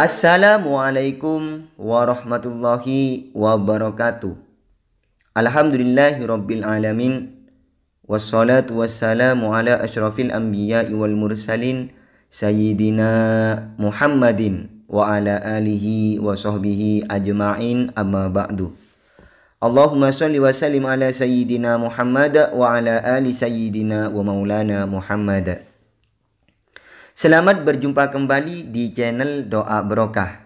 Assalamualaikum warahmatullahi wabarakatuh Alhamdulillahirabbil alamin Wassalatu wassalamu ala asyrafil anbiya wal mursalin Sayyidina Muhammadin wa ala alihi wa sahbihi ajma'in amma ba'du Allahumma salli wa sallim ala sayyidina Muhammad wa ala ali sayyidina wa maulana Muhammad. Selamat berjumpa kembali di channel Doa Berokah.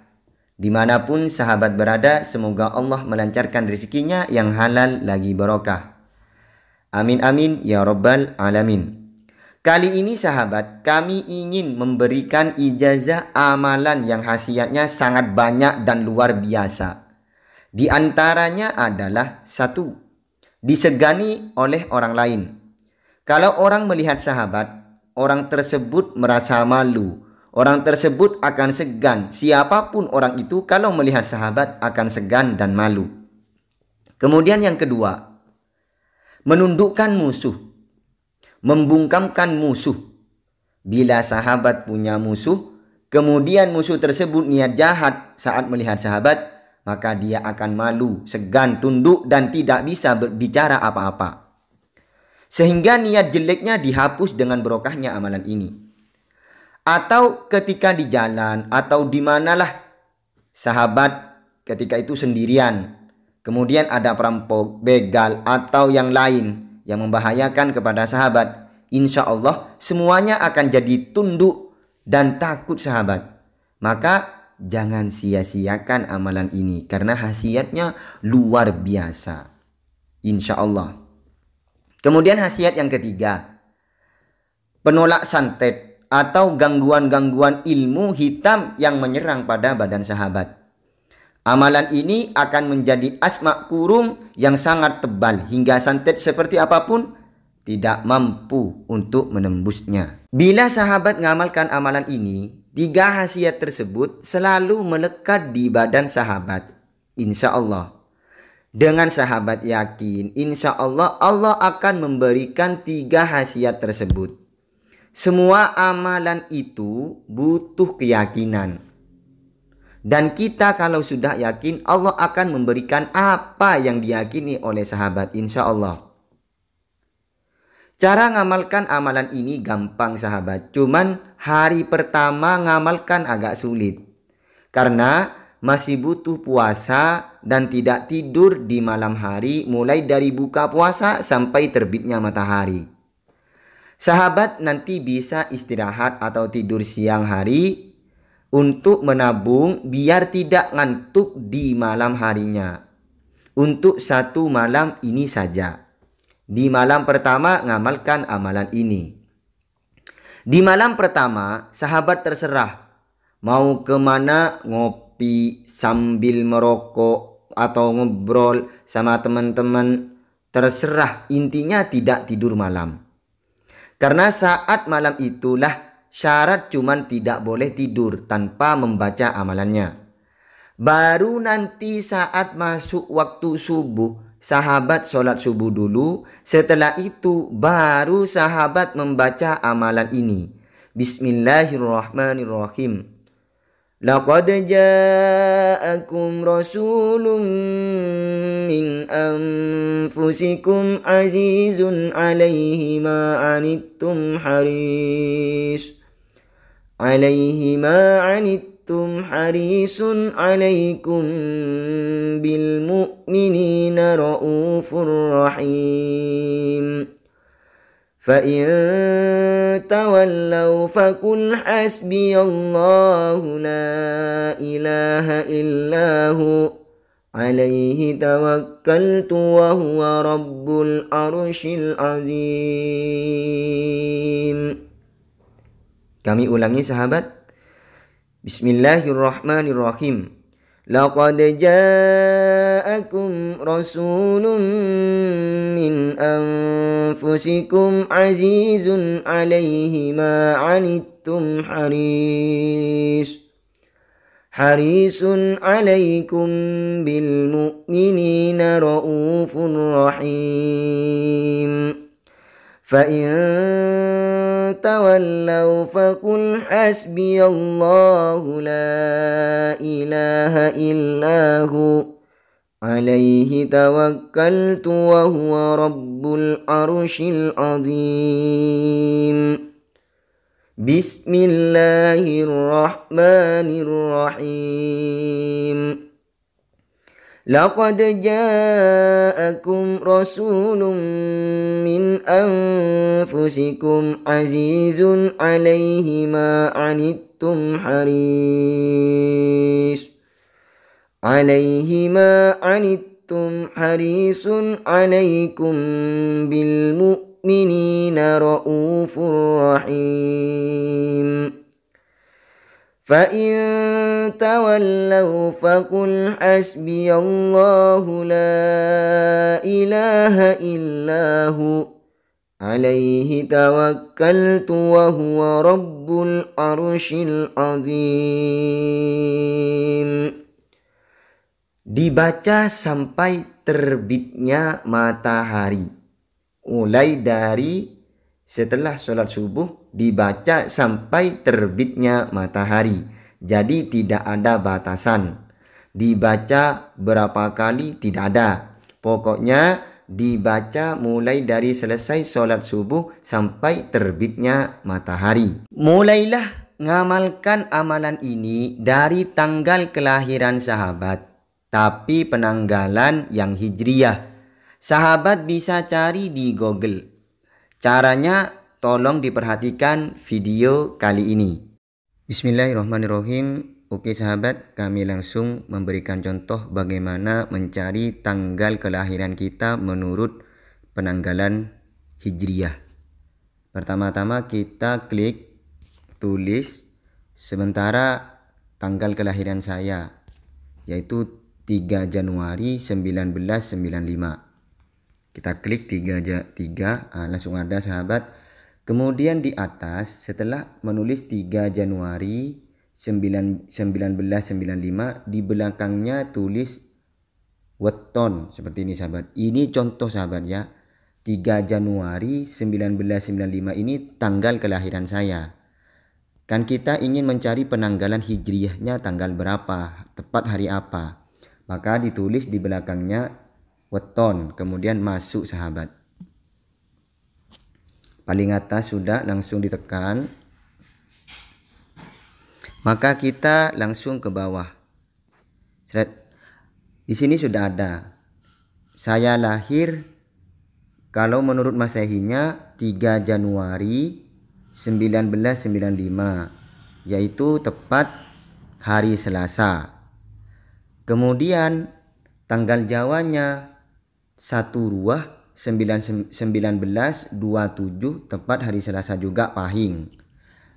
Dimanapun sahabat berada, semoga Allah melancarkan rezekinya yang halal lagi barokah. Amin amin ya rabbal alamin. Kali ini sahabat, kami ingin memberikan ijazah amalan yang khasiatnya sangat banyak dan luar biasa. Di antaranya adalah satu, disegani oleh orang lain. Kalau orang melihat sahabat, orang tersebut merasa malu. Orang tersebut akan segan. Siapapun orang itu kalau melihat sahabat akan segan dan malu. Kemudian yang kedua, menundukkan musuh, membungkamkan musuh. Bila sahabat punya musuh, kemudian musuh tersebut niat jahat saat melihat sahabat, maka dia akan malu, segan, tunduk, dan tidak bisa berbicara apa-apa. Sehingga niat jeleknya dihapus dengan berokahnya amalan ini. Atau ketika di jalan atau di manalah sahabat ketika itu sendirian. Kemudian ada perampok, begal, atau yang lain yang membahayakan kepada sahabat. Insya Allah semuanya akan jadi tunduk dan takut sahabat. Maka jangan sia-siakan amalan ini karena khasiatnya luar biasa. Insya Allah. Kemudian khasiat yang ketiga, penolak santet atau gangguan-gangguan ilmu hitam yang menyerang pada badan sahabat. Amalan ini akan menjadi asma kurung yang sangat tebal hingga santet seperti apapun tidak mampu untuk menembusnya. Bila sahabat mengamalkan amalan ini, Tiga khasiat tersebut selalu melekat di badan sahabat. Insya Allah. Dengan sahabat yakin, insya Allah Allah akan memberikan tiga khasiat tersebut. Semua amalan itu butuh keyakinan. Dan kita kalau sudah yakin, Allah akan memberikan apa yang diyakini oleh sahabat insya Allah. Cara ngamalkan amalan ini gampang sahabat, cuman hari pertama ngamalkan agak sulit. Karena masih butuh puasa dan tidak tidur di malam hari mulai dari buka puasa sampai terbitnya matahari. Sahabat nanti bisa istirahat atau tidur siang hari untuk menabung biar tidak ngantuk di malam harinya. Untuk satu malam ini saja. Di malam pertama ngamalkan amalan ini. Di malam pertama sahabat terserah mau kemana ngopi sambil merokok atau ngobrol sama teman-teman terserah intinya tidak tidur malam. Karena saat malam itulah syarat cuman tidak boleh tidur tanpa membaca amalannya. Baru nanti saat masuk waktu subuh sahabat sholat subuh dulu, setelah itu baru sahabat membaca amalan ini. Bismillahirrahmanirrahim. Laqad ja'akum rasulun min anfusikum azizun alaihi ma anittum haris alaihi ma أَنْتُمْ حَرِيصٌ عَلَيْكُمْ بِالْمُؤْمِنِينَ رؤوف رَحِيمٌ فَإِن تَوَلَّوْا فَقُلْ حَسْبِيَ اللَّهُ لَا إِلَهَ إِلَّا هُوَ عليه توكلت وهو رب العرش العظيم Kami ulangi sahabat بسم الله الرحمن الرحيم لقد جاءكم رسول من انفسكم عزيز عليه ما عنتم حريص حريص عليكم بالمؤمنين رؤوف رحيم فان تولوا فقل حسبي الله لا اله الا هو عليه توكلت وهو رب العرش العظيم بسم الله الرحمن الرحيم لقد جاءكم رسول من انفسكم عزيز عليه ما عنتم حريص عليه ما عنتم حريص عليكم بالمؤمنين رؤوف رحيم فإن تولوا فقل حسبي الله لا إله إلا هو عليه توكلت وهو رب العرش العظيم dibaca sampai terbitnya matahari. Mulai dari setelah sholat subuh dibaca sampai terbitnya matahari. Jadi tidak ada batasan. Dibaca berapa kali tidak ada. Pokoknya dibaca mulai dari selesai sholat subuh sampai terbitnya matahari. Mulailah ngamalkan amalan ini dari tanggal kelahiran sahabat, tapi penanggalan yang hijriah. Sahabat bisa cari di Google. Caranya tolong diperhatikan video kali ini. Bismillahirrahmanirrahim. Oke sahabat, kami langsung memberikan contoh bagaimana mencari tanggal kelahiran kita menurut penanggalan Hijriah. Pertama-tama kita klik tulis sementara tanggal kelahiran saya yaitu 3 Januari 1995. Kita klik 3 3 nah, langsung ada sahabat Kemudian di atas setelah menulis 3 Januari 1995 di belakangnya tulis weton seperti ini sahabat. Ini contoh sahabat ya. 3 Januari 1995 ini tanggal kelahiran saya. Kan kita ingin mencari penanggalan hijriahnya tanggal berapa, tepat hari apa. Maka ditulis di belakangnya weton, kemudian masuk sahabat paling atas sudah langsung ditekan maka kita langsung ke bawah di sini sudah ada saya lahir kalau menurut masehinya 3 Januari 1995 yaitu tepat hari Selasa kemudian tanggal Jawanya satu ruah dua 1927 tepat hari Selasa juga pahing.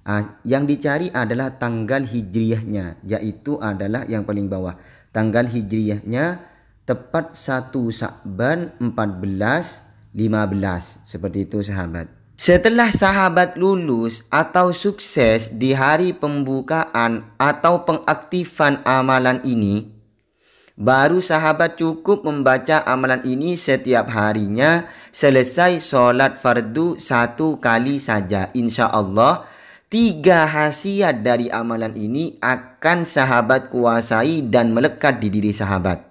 Uh, yang dicari adalah tanggal hijriahnya, yaitu adalah yang paling bawah. Tanggal hijriahnya tepat 1 Sa'ban 14 15 seperti itu sahabat. Setelah sahabat lulus atau sukses di hari pembukaan atau pengaktifan amalan ini, Baru sahabat cukup membaca amalan ini setiap harinya selesai sholat fardu satu kali saja. Insya Allah tiga khasiat dari amalan ini akan sahabat kuasai dan melekat di diri sahabat.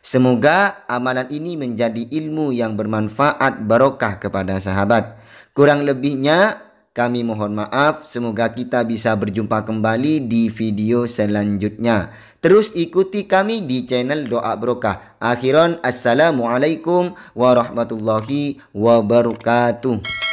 Semoga amalan ini menjadi ilmu yang bermanfaat barokah kepada sahabat. Kurang lebihnya kami mohon maaf, semoga kita bisa berjumpa kembali di video selanjutnya. Terus ikuti kami di channel Doa Broka. Akhiran, Assalamualaikum warahmatullahi wabarakatuh.